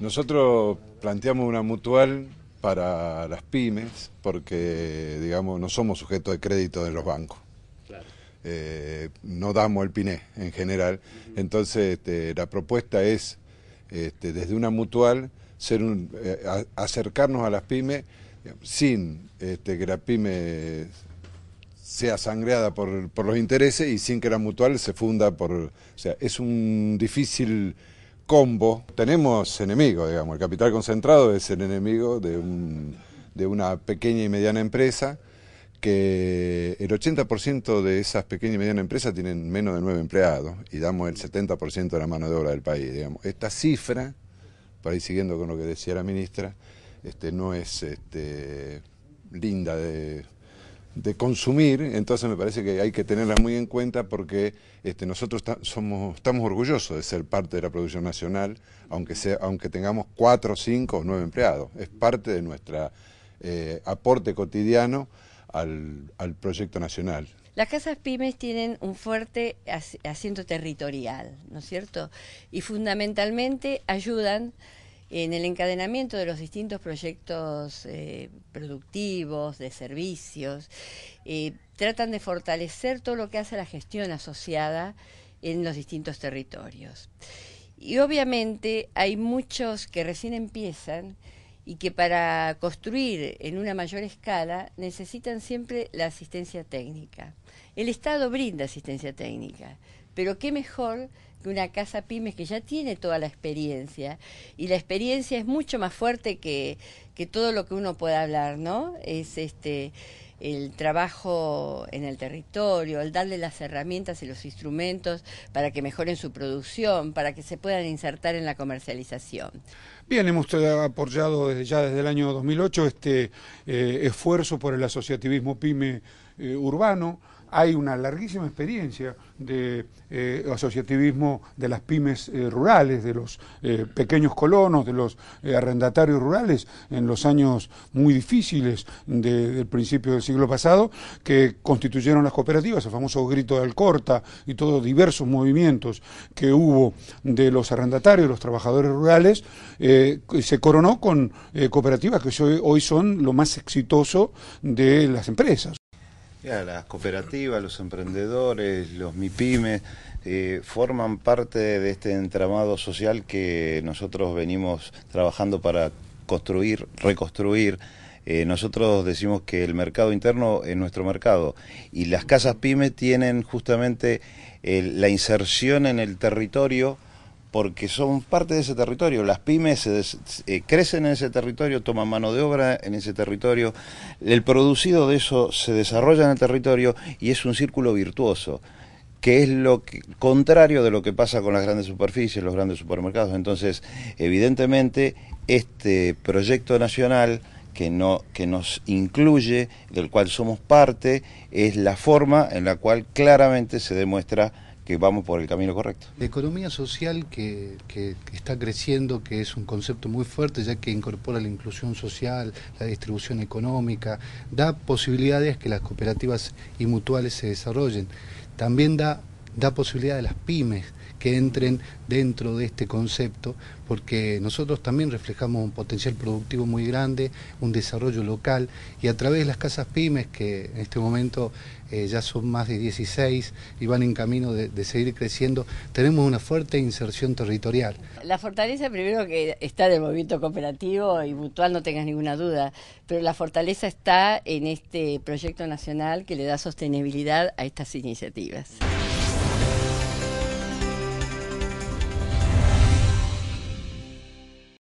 Nosotros planteamos una mutual para las pymes porque, digamos, no somos sujetos de crédito de los bancos. Eh, no damos el PINE en general. Entonces, este, la propuesta es, este, desde una mutual, ser eh, acercarnos a las pymes sin este, que la pyme sea sangreada por, por los intereses y sin que la mutual se funda por... O sea, es un difícil combo, tenemos enemigos, digamos, el capital concentrado es el enemigo de, una pequeña y mediana empresa que el 80% de esas pequeñas y medianas empresas tienen menos de nueve empleados y damos el 70% de la mano de obra del país. Digamos. Esta cifra, para ir siguiendo con lo que decía la ministra, este, no es este, linda de, de consumir, entonces me parece que hay que tenerla muy en cuenta porque este, nosotros somos, estamos orgullosos de ser parte de la producción nacional, aunque, sea, aunque tengamos cuatro, cinco o nueve empleados. Es parte de nuestro eh, aporte cotidiano al, al proyecto nacional. Las casas pymes tienen un fuerte asiento territorial, ¿no es cierto? Y fundamentalmente ayudan en el encadenamiento de los distintos proyectos eh, productivos, de servicios, eh, tratan de fortalecer todo lo que hace la gestión asociada en los distintos territorios. Y obviamente hay muchos que recién empiezan y que para construir en una mayor escala necesitan siempre la asistencia técnica. El Estado brinda asistencia técnica, pero qué mejor que una casa pymes que ya tiene toda la experiencia y la experiencia es mucho más fuerte que, que todo lo que uno puede hablar, ¿no? Es este el trabajo en el territorio, el darle las herramientas y los instrumentos para que mejoren su producción, para que se puedan insertar en la comercialización. Bien, hemos apoyado desde ya desde el año 2008 este eh, esfuerzo por el asociativismo pyme eh, urbano hay una larguísima experiencia de eh, asociativismo de las pymes eh, rurales, de los eh, pequeños colonos, de los arrendatarios rurales en los años muy difíciles del principio del siglo pasado, que constituyeron las cooperativas, el famoso grito de Alcorta y todos diversos movimientos que hubo de los arrendatarios, los trabajadores rurales, se coronó con cooperativas que hoy son lo más exitoso de las empresas las cooperativas, los emprendedores, los MIPYME, eh, forman parte de este entramado social que nosotros venimos trabajando para construir, reconstruir. Eh, nosotros decimos que el mercado interno es nuestro mercado y las casas pyme tienen justamente la inserción en el territorio porque son parte de ese territorio. Las pymes eh, crecen en ese territorio, toman mano de obra en ese territorio, el producido de eso se desarrolla en el territorio y es un círculo virtuoso que es lo contrario de lo que pasa con las grandes superficies, los grandes supermercados. Entonces, evidentemente, este proyecto nacional que, no, que nos incluye, del cual somos parte, es la forma en la cual claramente se demuestra que vamos por el camino correcto. La economía social que, que, está creciendo, que es un concepto muy fuerte, ya que incorpora la inclusión social, la distribución económica, da posibilidades que las cooperativas y mutuales se desarrollen. También da da posibilidad a las pymes que entren dentro de este concepto, porque nosotros también reflejamos un potencial productivo muy grande, un desarrollo local, y a través de las casas pymes, que en este momento eh, ya son más de 16 y van en camino de, de, seguir creciendo, tenemos una fuerte inserción territorial. La fortaleza primero que está del movimiento cooperativo y mutual, no tengas ninguna duda, pero la fortaleza está en este proyecto nacional que le da sostenibilidad a estas iniciativas.